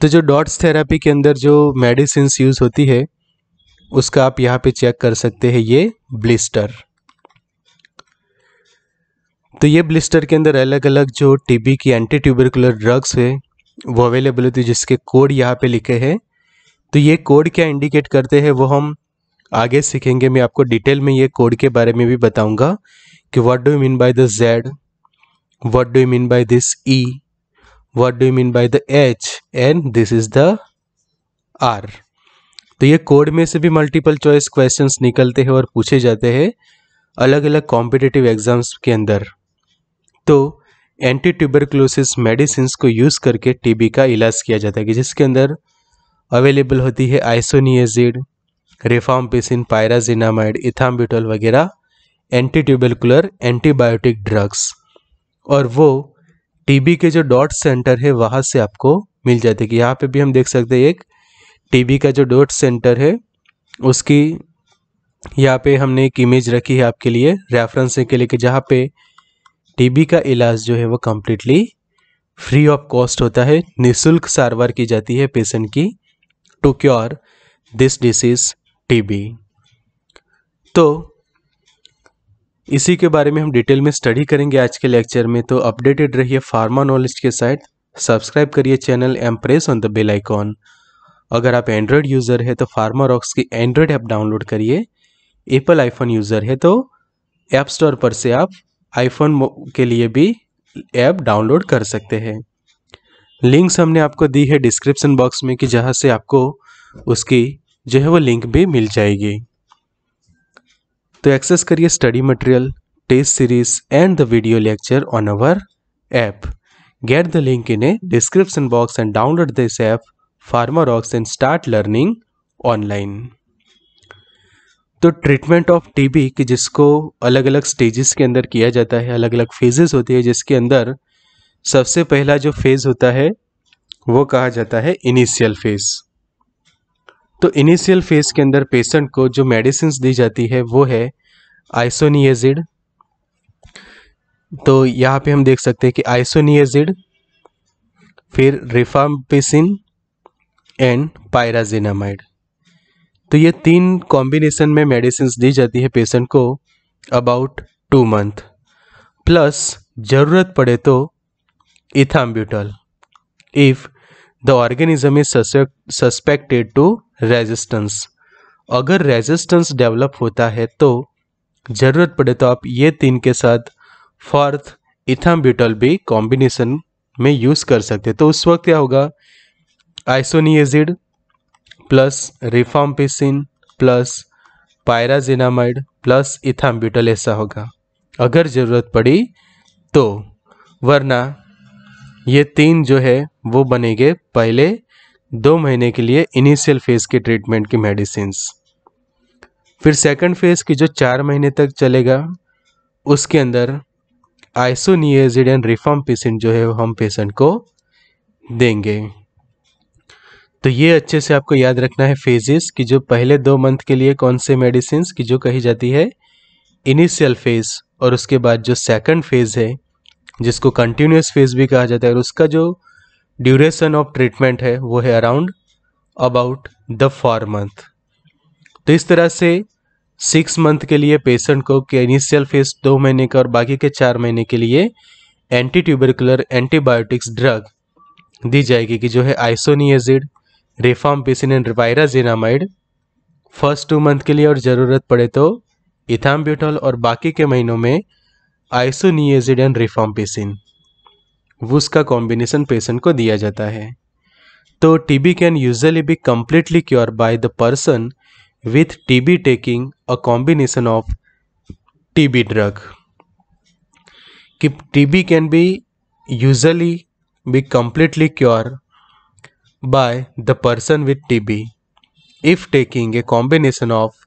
तो जो dots therapy के अंदर जो मेडिसिन यूज़ होती है उसका आप यहाँ पे चेक कर सकते हैं ये ब्लिस्टर तो ये ब्लिस्टर के अंदर अलग अलग जो टीबी की एंटी ट्यूबरकुलर ड्रग्स है वो अवेलेबल होती है जिसके कोड यहाँ पे लिखे हैं तो ये कोड क्या इंडिकेट करते हैं वो हम आगे सीखेंगे मैं आपको डिटेल में ये कोड के बारे में भी बताऊंगा कि what do you mean by the Z what do you mean by this E what do you mean by the H and this is the R तो ये कोड में से भी मल्टीपल चॉइस क्वेश्चंस निकलते हैं और पूछे जाते हैं अलग अलग कॉम्पिटिटिव एग्जाम्स के अंदर तो एंटी ट्यूबरक्लोसिस मेडिसिन को यूज़ करके टीबी का इलाज किया जाता है कि जिसके अंदर अवेलेबल होती है आइसोनिएजिड रिफाम्पिसिन पायराजिनामाइड इथाम्बिटोल वगैरह एंटी ट्यूबरकुलर एंटीबायोटिक ड्रग्स और वो टीबी के जो डॉट सेंटर है वहाँ से आपको मिल जाती है यहाँ पे भी हम देख सकते हैं एक टीबी का जो डॉट सेंटर है उसकी यहाँ पे हमने एक इमेज रखी है आपके लिए रेफरेंस के लिए कि जहाँ पे टीबी का इलाज जो है वो कम्प्लीटली फ्री ऑफ कॉस्ट होता है निःशुल्क सारवार की जाती है पेशेंट की to cure this disease TB तो इसी के बारे में हम डिटेल में स्टडी करेंगे आज के लेक्चर में तो अपडेटेड रहिए फार्मा नॉलेज के साथ सब्सक्राइब करिए channel and press on the bell icon अगर आप एंड्रॉयड यूज़र है तो फार्मा रॉक्स की एंड्रॉयड ऐप डाउनलोड करिए एप्पल आईफोन यूज़र है तो ऐप स्टोर पर से आप आईफोन के लिए भी ऐप डाउनलोड कर सकते हैं लिंक्स हमने आपको दी है डिस्क्रिप्शन बॉक्स में कि जहाँ से आपको उसकी जो है वो लिंक भी मिल जाएगी तो एक्सेस करिए study material test series and the video lecture on our app get the link in a description box and download this app PharmaRocks and start learning online तो ट्रीटमेंट ऑफ टीबी कि जिसको अलग अलग stages के अंदर किया जाता है अलग अलग फेजेस होती है जिसके अंदर सबसे पहला जो फेज़ होता है वो कहा जाता है इनिशियल फेज़ तो इनिशियल फेज के अंदर पेशेंट को जो मेडिसिन दी जाती है वो है आइसोनियाजिड तो यहाँ पे हम देख सकते हैं कि आइसोनियाजिड फिर रिफाम्पिसिन एंड पायराजिनामाइड तो ये तीन कॉम्बिनेशन में मेडिसिन दी जाती है पेशेंट को अबाउट टू मंथ प्लस ज़रूरत पड़े तो ethambutol if the organism is suspected to resistance अगर रेजिस्टेंस डेवलप होता है तो ज़रूरत पड़े तो आप ये तीन के साथ फॉर्थ इथामब्यूटल ब्यूटल भी कॉम्बिनेशन में यूज़ कर सकते तो उस वक्त क्या होगा isoniazid plus rifampicin plus pyrazinamide plus ethambutol ऐसा होगा अगर ज़रूरत पड़ी तो वरना ये तीन जो है वो बनेंगे पहले दो महीने के लिए इनिशियल फेज़ के ट्रीटमेंट की मेडिसिन फिर सेकंड फेज़ की जो चार महीने तक चलेगा उसके अंदर आइसोनियजिड एंड रिफॉर्म पेशेंट जो है वो हम पेशेंट को देंगे तो ये अच्छे से आपको याद रखना है फेजेस कि जो पहले दो मंथ के लिए कौन से मेडिसिन की जो कही जाती है इनिशियल फेज़ और उसके बाद जो सेकंड फेज़ है जिसको कंटिन्यूस फेज़ भी कहा जाता है और उसका जो ड्यूरेशन ऑफ ट्रीटमेंट है वो है around about the four month तो इस तरह से सिक्स मंथ के लिए पेशेंट को इनिशियल फेज दो महीने का और बाकी के चार महीने के लिए एंटी ट्यूबरकुलर एंटीबायोटिक्स ड्रग दी जाएगी कि जो है isoniazid rifampicin and pyrazinamide first two month के लिए और ज़रूरत पड़े तो इथाम्ब्यूटॉल और बाकी के महीनों में आइसोनिएजिड एंड रेफाम पेसिन उसका का कॉम्बिनेशन पेशेंट को दिया जाता है तो TB can usually be completely cure by the person with TB taking a combination of TB drug कि TB can be usually be completely cure by the person with TB if taking a combination of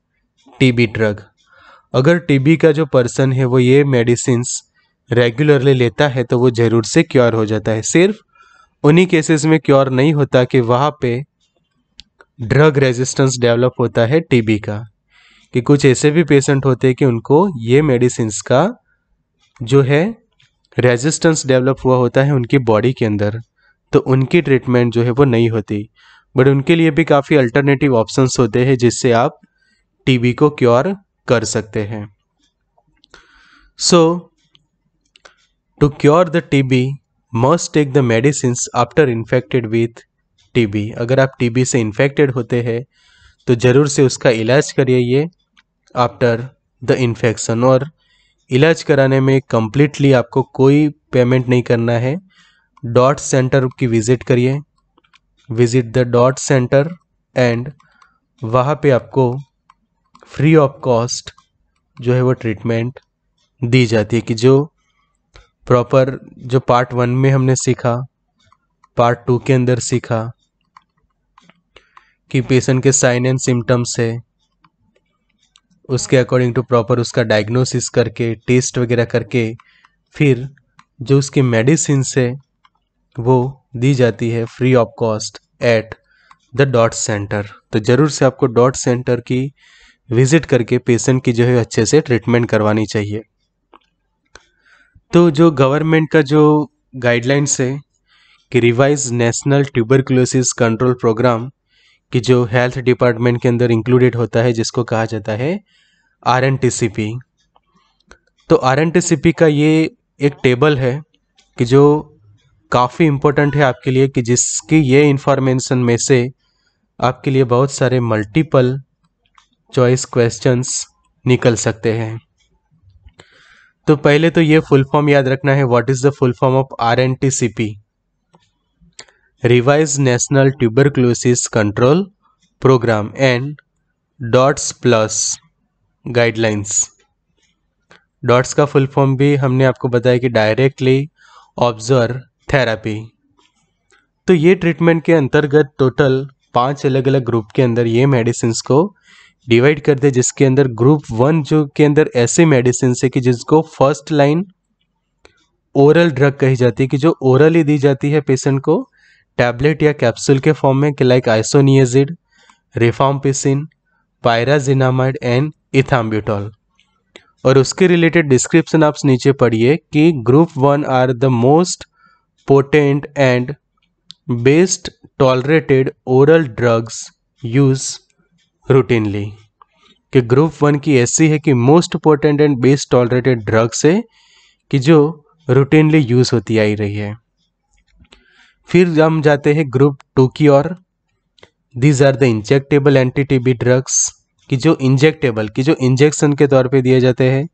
TB drug अगर TB का जो person है वो ये medicines regularly लेता है तो वो ज़रूर से क्योर हो जाता है सिर्फ उन्हीं केसेस में क्योर नहीं होता कि वहाँ पे ड्रग रेजिस्टेंस डेवलप होता है टीबी का कि कुछ ऐसे भी पेशेंट होते हैं कि उनको ये मेडिसिन का जो है रेजिस्टेंस डेवलप हुआ होता है उनकी बॉडी के अंदर तो उनकी ट्रीटमेंट जो है वो नहीं होती बट उनके लिए भी काफ़ी अल्टरनेटिव ऑप्शंस होते हैं जिससे आप टीबी को क्योर कर सकते हैं सो so, To cure the TB, must take the medicines after infected with TB. अगर आप TB से infected होते हैं तो ज़रूर से उसका इलाज करिए ये आफ्टर द इन्फेक्शन और इलाज कराने में कम्प्लीटली आपको कोई पेमेंट नहीं करना है डॉट सेंटर की विज़िट करिए visit the DOT centre and वहाँ पे आपको फ्री ऑफ कॉस्ट जो है वो ट्रीटमेंट दी जाती है कि जो प्रॉपर जो पार्ट वन में हमने सीखा पार्ट टू के अंदर सीखा कि पेशेंट के साइन एंड सिम्टम्स है उसके अकॉर्डिंग टू प्रॉपर उसका डायग्नोसिस करके टेस्ट वगैरह करके फिर जो उसकी मेडिसिन है वो दी जाती है free of cost at the DOT centre तो ज़रूर से आपको डॉट सेंटर की विज़िट करके पेशेंट की जो है अच्छे से ट्रीटमेंट करवानी चाहिए तो जो गवर्नमेंट का जो गाइडलाइंस है कि revise national tuberculosis control programme कि जो हेल्थ डिपार्टमेंट के अंदर इंक्लूडेड होता है जिसको कहा जाता है R N T C P तो R N T C P का ये एक टेबल है कि जो काफ़ी इम्पोर्टेंट है आपके लिए कि जिसकी ये इन्फॉर्मेशन में से आपके लिए बहुत सारे मल्टीपल चॉइस क्वेश्चंस निकल सकते हैं तो पहले तो ये फुल फॉर्म याद रखना है what is the full form of R N T C P revise national tuberculosis control programme and DOTS plus guidelines DOTS का फुल फॉर्म भी हमने आपको बताया कि डायरेक्टली ऑब्जर्व थेरापी तो ये ट्रीटमेंट के अंतर्गत टोटल पांच अलग अलग ग्रुप के अंदर ये मेडिसिन को डिवाइड कर दे जिसके अंदर ग्रुप वन जो के अंदर ऐसे मेडिसिन है कि जिसको फर्स्ट लाइन ओरल ड्रग कही जाती है कि जो ओरली दी जाती है पेशेंट को टैबलेट या कैप्सूल के फॉर्म में कि like isoniazid rifampicin pyrazinamide and ethambutol और उसके रिलेटेड डिस्क्रिप्शन आप नीचे पढ़िए कि group one are the most potent and best tolerated oral drugs use routinely कि ग्रुप वन की ऐसी है कि most important and best tolerated drugs है कि जो रूटीनली यूज़ होती आई रही है फिर हम जाते हैं ग्रुप टू की ओर these are the injectable anti TB drugs कि जो इंजेक्टेबल कि जो इंजेक्शन के तौर पे दिए जाते हैं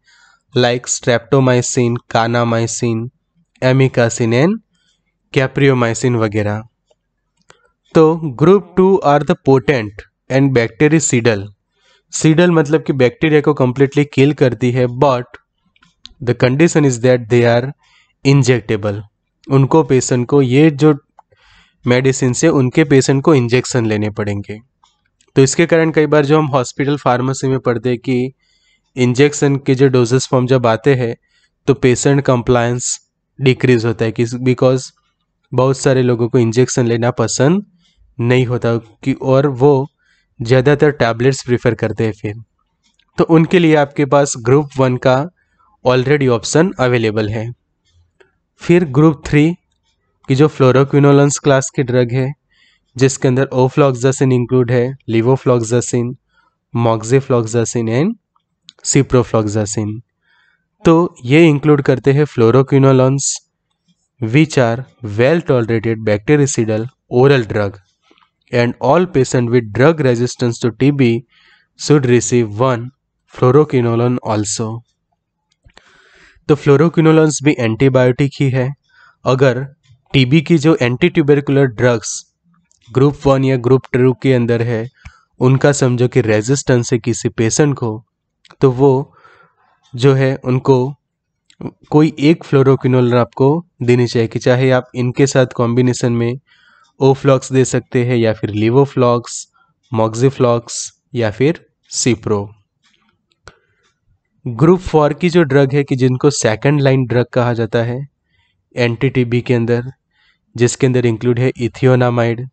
like streptomycin kanamycin amikacin and capreomycin वगैरह तो group two are the potent and bactericidal cidal मतलब कि बैक्टीरिया को कंप्लीटली किल करती है but the condition is that they are injectable उनको पेशेंट को ये जो मेडिसिन से उनके पेशेंट को इंजेक्शन लेने पड़ेंगे तो इसके कारण कई बार जो हम हॉस्पिटल फार्मेसी में पढ़ते हैं कि इंजेक्शन के जो डोजेस फॉर्म जब आते हैं तो पेशेंट कंप्लायंस डिक्रीज होता है कि बिकॉज बहुत सारे लोगों को इंजेक्शन लेना पसंद नहीं होता कि और वो ज़्यादातर टैबलेट्स प्रीफर करते हैं फिर तो उनके लिए आपके पास ग्रुप वन का ऑलरेडी ऑप्शन अवेलेबल है फिर ग्रुप थ्री की जो फ्लोरोक्विनोलंस क्लास की ड्रग है जिसके अंदर ओफ्लॉक्सासिन इंक्लूड है लिवोफ्लॉक्सासिन मॉक्जीफ्लॉक्जासिन एंड सिप्रोफ्लॉक्जासिन तो ये इंक्लूड करते हैं fluoroquinolones which are well tolerated bactericidal oral drug and all patients with drug resistance to TB should receive one fluoroquinolone also. तो फ्लोरोक्विनोलॉन्स भी एंटीबायोटिक ही है अगर टीबी की जो anti tubercular drugs group one या ग्रुप टू के अंदर है उनका समझो कि रेजिस्टेंस है किसी पेशेंट को तो वो जो है उनको कोई एक फ्लोरोक्विनोल आपको देनी चाहिए कि चाहे आप इनके साथ कॉम्बिनेशन में ओफ्लॉक्स दे सकते हैं या फिर लिवोफ्लॉक्स मॉक्सिफ्लॉक्स या फिर सिप्रो ग्रुप फोर की जो ड्रग है कि जिनको सेकंड लाइन ड्रग कहा जाता है एन के अंदर जिसके अंदर इंक्लूड है इथियोनामाइड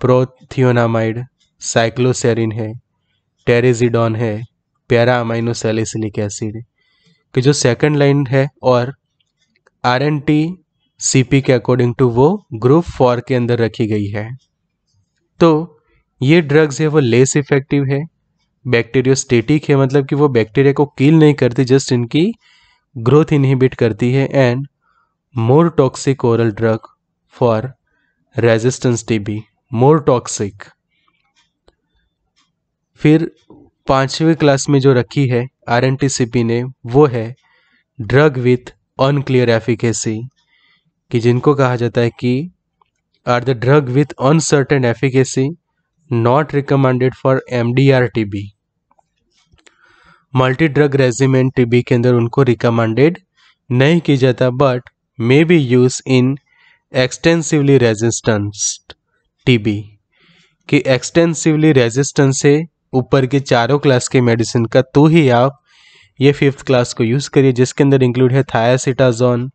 प्रोथियोनामाइड साइक्लोसेरिन है टेरेजिडॉन है पैरा एसिड कि जो सेकंड लाइन है और आर एन टी सीपी के अकॉर्डिंग टू वो ग्रुप फॉर के अंदर रखी गई है तो ये ड्रग्स है वो लेस इफेक्टिव है स्टेटिक है मतलब कि वो बैक्टीरिया को किल नहीं करती जस्ट इनकी ग्रोथ इनहिबिट करती है and more toxic oral drug for resistance TB more toxic फिर पांचवी क्लास में जो रखी है आर ने वो है ड्रग विथ अनक्लियर एफिकेसी कि जिनको कहा जाता है कि are the drug with uncertain efficacy not recommended for M D R T B multi drug regiment T B के अंदर उनको रिकमेंडेड नहीं किया जाता but may be use in extensively resistance T B कि एक्सटेंसिवली रेजिस्टेंस है ऊपर के चारों क्लास के मेडिसिन का तो ही आप ये फिफ्थ क्लास को यूज़ करिए जिसके अंदर इंक्लूड है थायासिटाजोन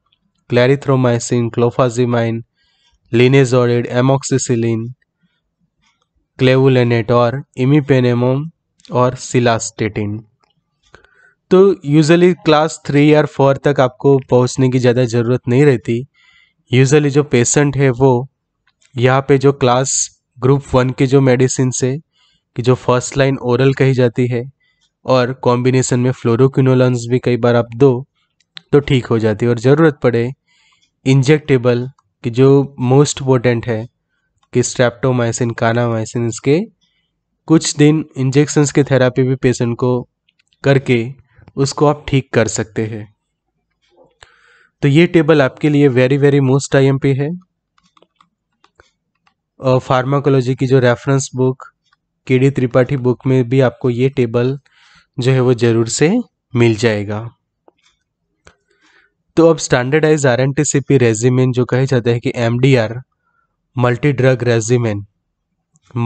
क्लैरिथ्रोमाइसिन क्लोफाजिमाइन लिनेजोरिड एमोक्सिसिलिन क्लेवुलेनेट और इमीपेनेमोम और सिलास्टेटिन तो usually class three or four तक आपको पहुंचने की ज़्यादा ज़रूरत नहीं रहती यूजली जो पेशेंट है वो यहाँ पे जो क्लास ग्रुप वन के जो मेडिसिन से कि जो फर्स्ट लाइन ओरल कही जाती है और कॉम्बिनेशन में फ्लोरोक्विनोलॉन्स भी कई बार आप दो तो ठीक हो जाती है और ज़रूरत पड़े इंजेक्टेबल कि जो मोस्ट इम्पोर्टेंट है कि स्ट्रैप्टोमाइसिन कानामाइसिन इसके कुछ दिन इंजेक्शंस के थेरापी भी पेशेंट को करके उसको आप ठीक कर सकते हैं तो ये टेबल आपके लिए वेरी वेरी मोस्ट आईएमपी है और फार्माकोलॉजी की जो reference book K D Tripathi book में भी आपको ये टेबल जो है वो ज़रूर से मिल जाएगा तो अब standardize R N T C P regimen जो कहे जाते हैं कि M D R multi drug regimen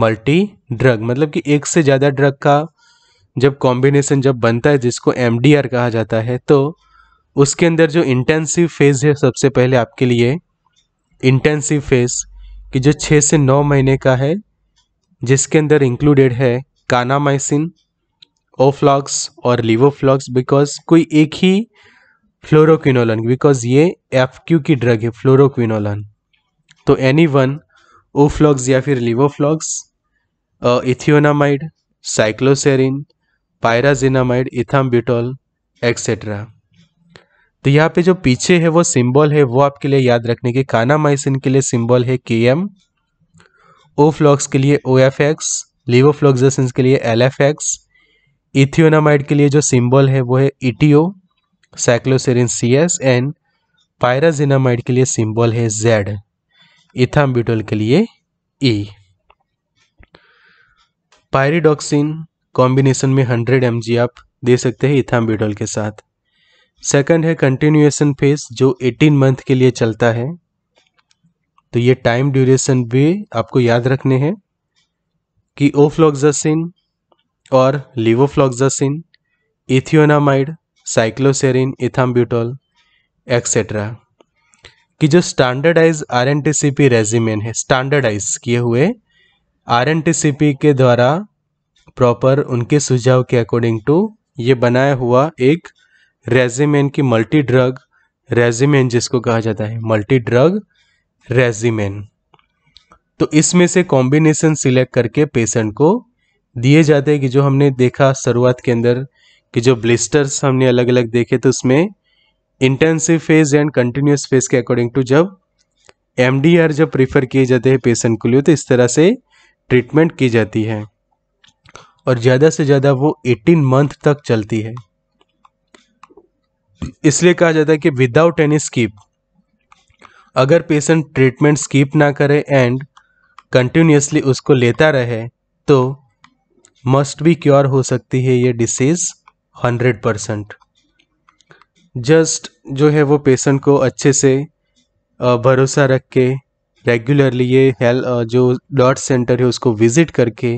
multi drug मतलब कि एक से ज़्यादा ड्रग का जब कॉम्बिनेशन जब बनता है जिसको एम डी आर कहा जाता है तो उसके अंदर जो इंटेंसिव फेज़ है सबसे पहले आपके लिए इंटेंसिव फेज़ कि जो छः से नौ महीने का है जिसके अंदर इंक्लूडेड है कानामाइसिन ओफ्लॉक्स और लिवोफ्लॉक्स बिकॉज कोई एक ही फ्लोरोक्विनोलन बिकॉज ये एफ क्यू की ड्रग है फ्लोरोक्विनोलन तो एनी वन ओफ्लॉक्स या फिर levoflox ethionamide cycloserine pyrazinamide ethambutol etcetera तो यहाँ पे जो पीछे है वो सिंबल है वो आपके लिए याद रखने के कानामाइसिन के लिए सिंबल है के एम ओ फ्लॉक्स के लिए ओ एफ एक्स लिवोफ्लॉक्सेसिन के लिए एल एफ एक्स इथियोनामाइड के लिए जो सिंबल है वो है ETO e cycloserine C S and pyrazinamide के लिए सिंबल है जेड इथामबिटोल के लिए ई पायरिडॉक्सिन कॉम्बिनेशन में 100 एम आप दे सकते हैं इथामबिटोल के साथ सेकंड है कंटिन्यूएशन फेज जो 18 मंथ के लिए चलता है तो ये टाइम ड्यूरेशन भी आपको याद रखने हैं कि ओफ्लॉक्सासिन और लिवोफ्लॉक्सासिन इथियोनामाइड साइक्लोसेरिन इथाम्ब्यूटोल एक्सेट्रा कि जो standardize R N T C P regimen है स्टैंडर्डाइज किए हुए R N T C P के द्वारा प्रॉपर उनके सुझाव के अकॉर्डिंग टू ये बनाया हुआ एक रेजिमेन की मल्टी ड्रग रेजिमेन जिसको कहा जाता है मल्टी ड्रग रेजिमेन तो इसमें से कॉम्बिनेशन सिलेक्ट करके पेशेंट को दिए जाते हैं कि जो हमने देखा शुरुआत के अंदर कि जो ब्लिस्टर्स हमने अलग अलग देखे तो उसमें intensive phase and continuous phase के अकॉर्डिंग टू जब एम जब प्रीफर किए जाते हैं पेशेंट के लिए तो इस तरह से ट्रीटमेंट की जाती है और ज़्यादा से ज़्यादा वो 18 मंथ तक चलती है इसलिए कहा जाता है कि विदाउट एनी स्कीप अगर पेशेंट ट्रीटमेंट स्कीप ना करे एंड कंटिन्यूसली उसको लेता रहे तो मस्ट भी क्योर हो सकती है ये डिसीज़ हंड्रेड परसेंट जस्ट जो है वो पेशेंट को अच्छे से भरोसा रख के रेगुलरली ये हेल्थ जो डॉट सेंटर है उसको विज़िट करके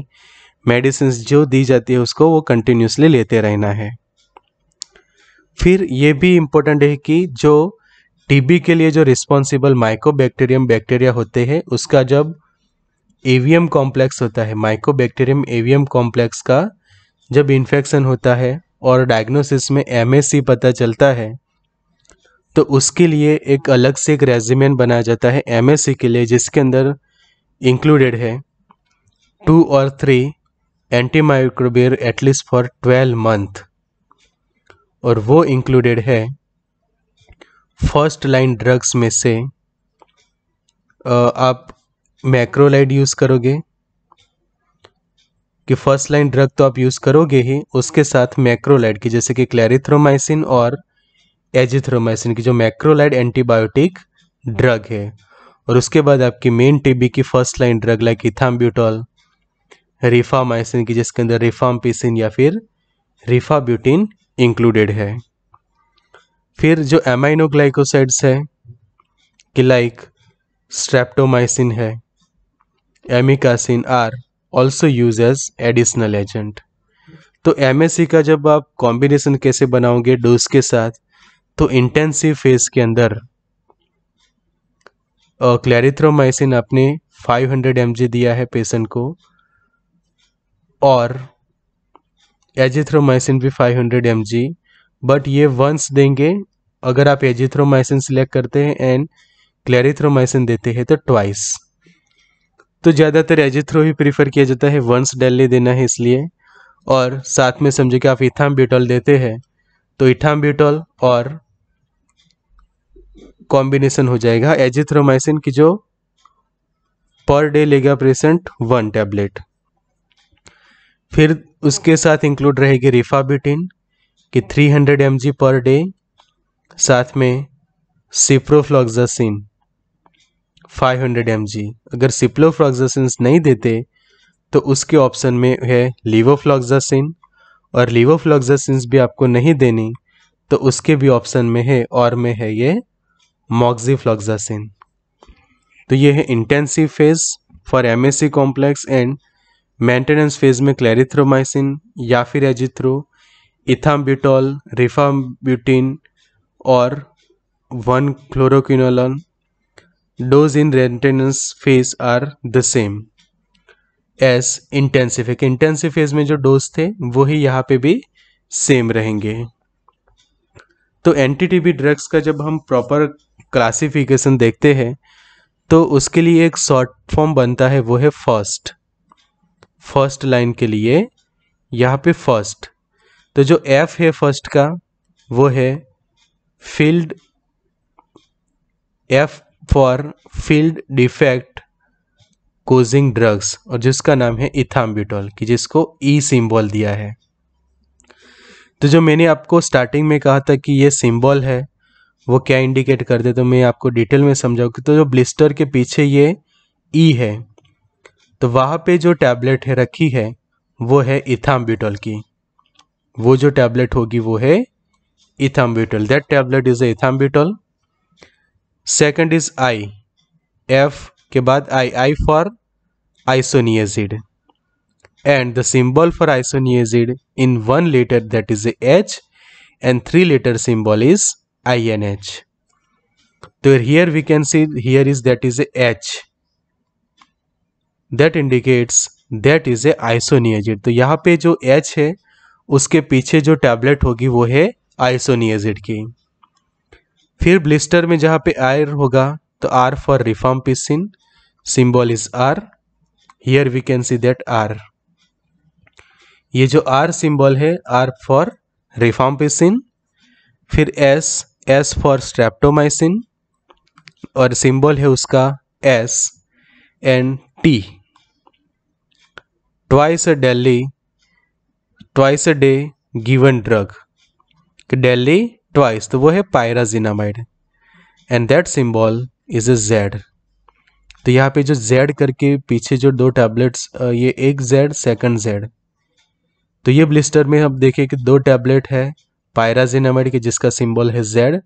मेडिसिन जो दी जाती है उसको वो कंटिन्यूसली लेते रहना है फिर ये भी इम्पोर्टेंट है कि जो टीबी के लिए जो रिस्पॉन्सिबल माइकोबैक्टीरियम बैक्टीरिया होते हैं उसका जब एवीएम कॉम्प्लेक्स होता है माइकोबैक्टीरियम एवीएम कॉम्प्लेक्स का जब इन्फेक्शन होता है और डायग्नोसिस में एम पता चलता है तो उसके लिए एक अलग से एक रेजिमेंट बनाया जाता है एम के लिए जिसके अंदर इंक्लूडेड है टू और three antimicrobial at least for twelve month और वो इंक्लूडेड है फर्स्ट लाइन ड्रग्स में से आप मैक्रोलाइड यूज़ करोगे कि फर्स्ट लाइन ड्रग तो आप यूज़ करोगे ही उसके साथ मैक्रोलाइड की जैसे कि क्लैरिथ्रोमाइसिन और एजिथ्रोमाइसिन की जो मैक्रोलाइड एंटीबायोटिक ड्रग है और उसके बाद आपकी मेन टीबी की first line drug like ethambutol rifamycin की जिसके अंदर रिफामपिसिन या फिर रिफाब्यूटिन इंक्लूडेड है फिर जो एमाइनोग्लाइकोसाइड्स है कि लाइक स्ट्रेप्टोमाइसिन है amikacin are also use as additional agent तो एम का जब आप कॉम्बिनेशन कैसे बनाओगे डोज के साथ तो इंटेंसिव फेज के अंदर क्लैरिथ्रोमाइसिन आपने 500 हंड्रेड दिया है पेशेंट को और एजिथ्रोमाइसिन भी 500 हंड्रेड बट ये वंस देंगे अगर आप एजिथ्रोमाइसिन सिलेक्ट करते हैं एंड क्लैरिथ्रोमाइसिन देते हैं तो ट्वाइस तो ज़्यादातर एजिथ्रो ही प्रीफर किया जाता है वंस डेली देना है इसलिए और साथ में समझे कि आप इथाम ब्यूटॉल देते हैं तो इथाम ब्यूटॉल और कॉम्बिनेशन हो जाएगा एजिथ्रोमाइसिन की जो पर डे लेगा प्रेसेंट वन टैबलेट फिर उसके साथ इंक्लूड रहेगी रिफाबिटिन कि 300 एम पर डे साथ में सिप्रोफ्लॉक्जासिन एम जी अगर सिप्लोफ्लॉक्सासिन नहीं देते तो उसके ऑप्शन में है लीवोफ्लॉक्सासिन और लीवोफ्लॉक्सासिन भी आपको नहीं देनी तो उसके भी ऑप्शन में है और में है ये मॉक्जीफ्लॉक्सासिन तो ये है intensive phase for M S C complex and maintenance phase में क्लैरिथ्रोमाइसिन या फिर एजिथ्रो इथाम्ब्यूटॉल रिफाम्ब्यूटिन और one fluoroquinolone dose in maintenance phase are the same as intensive intensive phase में जो डोज थे वो ही यहाँ पे भी सेम रहेंगे तो एंटीटीबी ड्रग्स का जब हम प्रॉपर क्लासिफिकेशन देखते हैं तो उसके लिए एक शॉर्ट फॉर्म बनता है वो है फर्स्ट फर्स्ट लाइन के लिए यहाँ पे फर्स्ट तो जो एफ है फर्स्ट का वो है field F for field defect causing drugs और जिसका नाम है इथाम्ब्यूटोल कि जिसको ई e सिंबल दिया है तो जो मैंने आपको स्टार्टिंग में कहा था कि ये सिंबल है वो क्या इंडिकेट करते तो मैं आपको डिटेल में समझाऊँ कि तो जो ब्लिस्टर के पीछे ये ई e है तो वहाँ पे जो टैबलेट है रखी है वो है इथाम्ब्यूटोल की वो जो टैबलेट होगी वो है ethambutol that tablet is a ethambutol second is I F के बाद I I for isoniazid and the symbol for isoniazid in one letter that is H and three letter symbol is I N H तो here we can see here is that is H that indicates that is a isoniazid तो यहां पे जो H है उसके पीछे जो tablet होगी वो है आइसोनियजिड की फिर ब्लिस्टर में जहाँ पे आयर होगा तो R for rifampicin symbol is R here we can see that R ये जो आर सिंबल है आर फॉर रिफॉर्म पिसिन फिर एस एस फॉर स्ट्रेप्टोमाइसिन और सिंबल है उसका S and T twice a daily twice a day given drug daily twice तो वो है pyrazinamide and that symbol is a Z तो यहाँ पे जो जेड करके पीछे जो दो टैबलेट्स ये एक जेड सेकंड जेड तो ये ब्लिस्टर में हम देखें कि दो टैबलेट है पायराजिनामाइड के जिसका सिंबल है Z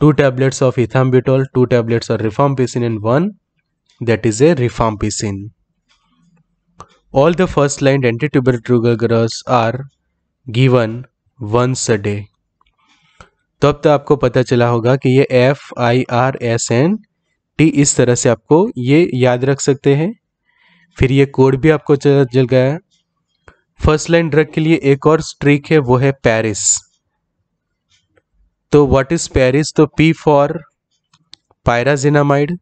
two tablets of ethambutol two tablets of rifampicin and one that is a rifampicin all the first line antituberal triggers are given once a day तो अब तो आपको पता चला होगा कि ये F I R S N T इस तरह से आपको ये याद रख सकते हैं फिर ये कोड भी आपको चल गया फर्स्ट लाइन ड्रग के लिए एक और स्ट्रीक है वो है पेरिस तो व्हाट इज पेरिस तो P for pyrazinamide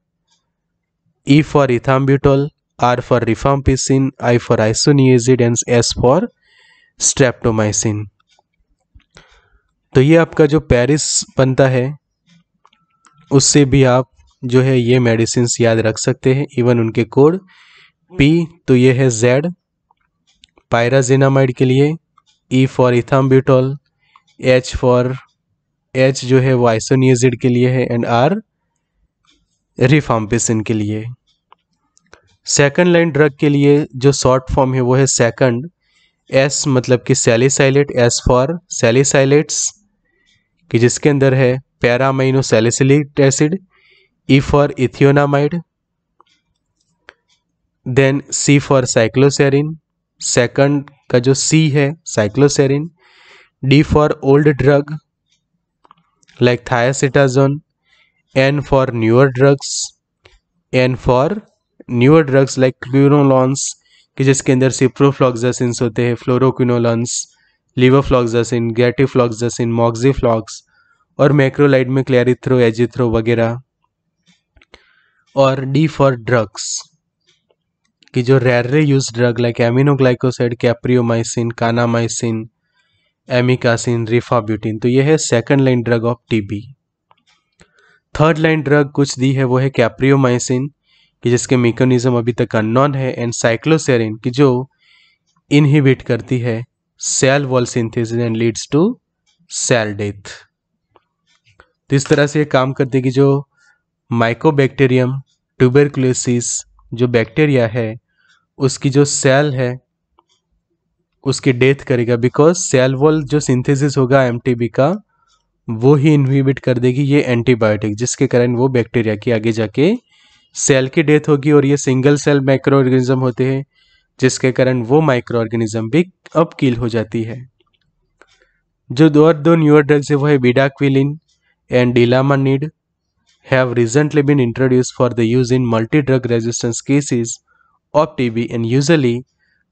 E for ethambutol R for rifampicin I for isoniazid and S for streptomycin तो ये आपका जो पेरिस बनता है उससे भी आप जो है ये मेडिसिन याद रख सकते हैं इवन उनके कोड पी तो ये है जेड पायराजेनामाइड के लिए E for ethambutol H for H जो है वो आइसोनियजिड के लिए है एंड आर रिफाम्पिसिन के लिए सेकंड लाइन ड्रग के लिए जो शॉर्ट फॉर्म है वो है सेकंड एस मतलब कि सेलिसाइलेट एस फॉर सेलिसाइलेट्स कि जिसके अंदर है para amino salicylic acid E for ethionamide then C for cycloserine second का जो सी है cycloserine D for old drug like thiacetazone N for newer drugs N for newer drugs like quinolones कि जिसके अंदर सिप्रोफ्लॉक्सिन होते हैं फ्लोरोक्विनोलॉन्स लीवोफ्लॉक्सासिन गैटिफ्लॉक्सिन मॉक्सीफ्लॉक्स और macrolide में क्लैरिथ्रो एजिथ्रो वगैरह और डी फॉर ड्रग्स कि जो rarely use drug like aminoglycoside capreomycin kanamycin amikacin rifabutin तो ये है second line drug of TB third line drug कुछ दी है वो है कैप्रियोमाइसिन कि जिसके मेकोनिज्म अभी तक अननोन है एंड साइक्लोसेरिन कि जो इनहिबिट करती है cell wall synthesis and leads to cell death तो इस तरह से ये काम करते कि जो माइकोबैक्टीरियम ट्यूबरकुलोसिस जो बैक्टीरिया है उसकी जो सेल है उसकी डेथ करेगा बिकॉज सेल वॉल जो सिंथेसिस होगा एमटीबी का वो ही इनहिबिट कर देगी ये एंटीबायोटिक जिसके कारण वो बैक्टीरिया की आगे जाके सेल की डेथ होगी और ये सिंगल सेल माइक्रो ऑर्गेनिज्म होते हैं जिसके कारण वो माइक्रो ऑर्गेनिज्म भी अपकील हो जाती है जो दो और दो न्यूअर ड्रग्स है वो है bedaquiline and delamanid have recently been introduce for the use in multi drug resistance cases of TB and usually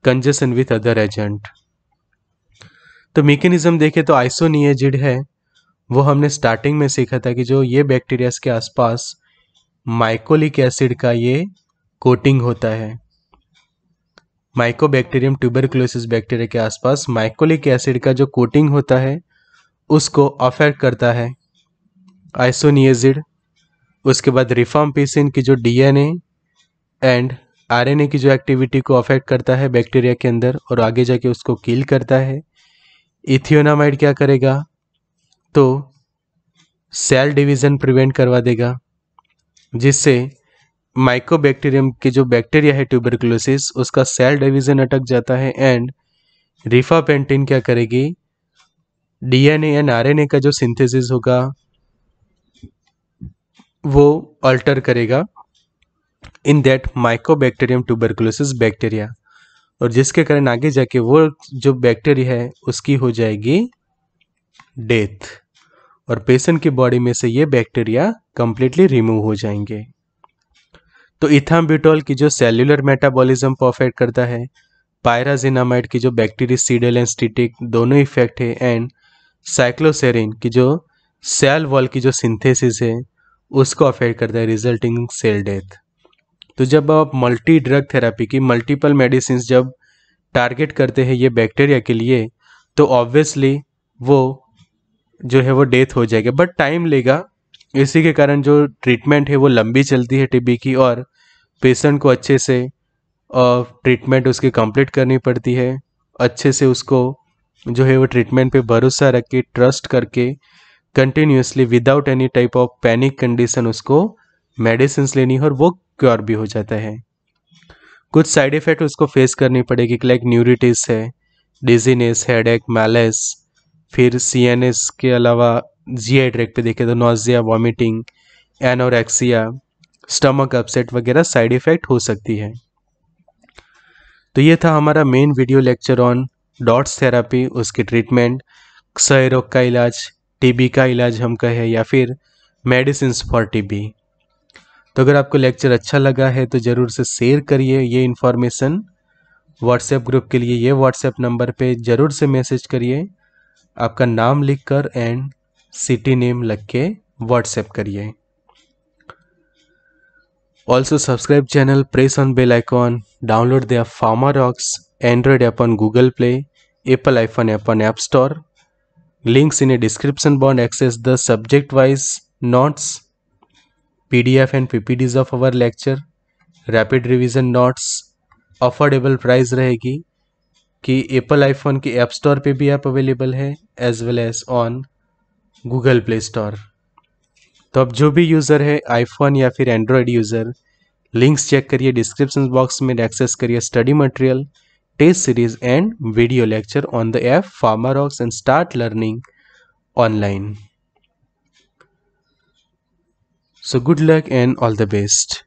conjunction with other agent तो मेकेनिज्म देखें तो आइसोनियजिड है वो हमने स्टार्टिंग में सीखा था कि जो ये बैक्टीरियाज के आसपास माइकोलिक एसिड का ये कोटिंग होता है माइकोबैक्टीरियम ट्यूबरकुलोसिस बैक्टीरिया के आसपास माइकोलिक एसिड का जो कोटिंग होता है उसको अफेक्ट करता है आइसोनियजिड उसके बाद रिफॉर्म पीसिन की जो डीएनए एंड आरएनए की जो एक्टिविटी को अफेक्ट करता है बैक्टीरिया के अंदर और आगे जाके उसको किल करता है इथियोनामाइड क्या करेगा तो सेल डिवीज़न प्रिवेंट करवा देगा जिससे माइकोबैक्टीरियम के जो बैक्टीरिया है ट्यूबरकुलोसिस उसका सेल डिवीजन अटक जाता है एंड रिफापेंटिन क्या करेगी डीएनए एंड आरएनए का जो सिंथेसिस होगा वो अल्टर करेगा in that Mycobacterium tuberculosis bacteria और जिसके कारण आगे जाके वो जो बैक्टीरिया है उसकी हो जाएगी डेथ और पेशेंट की बॉडी में से ये बैक्टीरिया कंप्लीटली रिमूव हो जाएंगे तो इथाम्ब्यूटॉल की जो सेल्यूलर मेटाबॉलिज्म को अफेक्ट करता है पायराजिनामाइड की जो बैक्टीरिसीडल एंड स्टिटिक दोनों इफेक्ट है एंड साइक्लोसेरिन की जो सेल वॉल की जो सिंथेसिस है उसको अफेक्ट करता है रिजल्टिंग सेल डेथ तो जब आप मल्टी ड्रग थेरेपी की मल्टीपल मेडिसिन जब टारगेट करते हैं ये बैक्टीरिया के लिए तो ऑब्वियसली वो जो है वो डेथ हो जाएगा बट टाइम लेगा इसी के कारण जो ट्रीटमेंट है वो लंबी चलती है टीबी की और पेशेंट को अच्छे से ट्रीटमेंट उसकी कंप्लीट करनी पड़ती है अच्छे से उसको जो है वो ट्रीटमेंट पे भरोसा रख के ट्रस्ट करके continuously without any type of panic condition उसको मेडिसिन लेनी है और वो क्योर भी हो जाता है कुछ साइड इफ़ेक्ट उसको फेस करनी पड़ेगी लाइक न्यूरिटिस है डिजीनेस हेड एक मैलेस फिर सी के अलावा जी आई ट्रैक पे देखे तो nausea vomiting anorexia stomach upset वगैरह साइड इफ़ेक्ट हो सकती है तो ये था हमारा main video lecture on DOTS therapy उसकी ट्रीटमेंट क्षय रोग का इलाज टीबी का इलाज हम कहें या फिर मेडिसिन फॉर टीबी तो अगर आपको लेक्चर अच्छा लगा है तो ज़रूर से शेयर करिए ये इन्फॉर्मेशन व्हाट्सएप ग्रुप के लिए ये व्हाट्सएप नंबर पे ज़रूर से मैसेज करिए आपका नाम लिखकर एंड सिटी नेम लग के व्हाट्सएप करिए also subscribe channel press on bell icon download the Pharma Rocks Android app on Google Play Apple iPhone app on App Store links in a description box access the subject wise notes pdf and PDFs of our lecture rapid revision notes affordable price रहेगी कि Apple iPhone के App Store पे भी app available है as well as on Google Play Store तो अब जो भी यूज़र है आईफोन या फिर एंड्रॉयड यूज़र लिंक्स चेक करिए डिस्क्रिप्शन बॉक्स में एक्सेस करिए study material test series and video lecture on the app Pharmarox and start learning online so good luck and all the best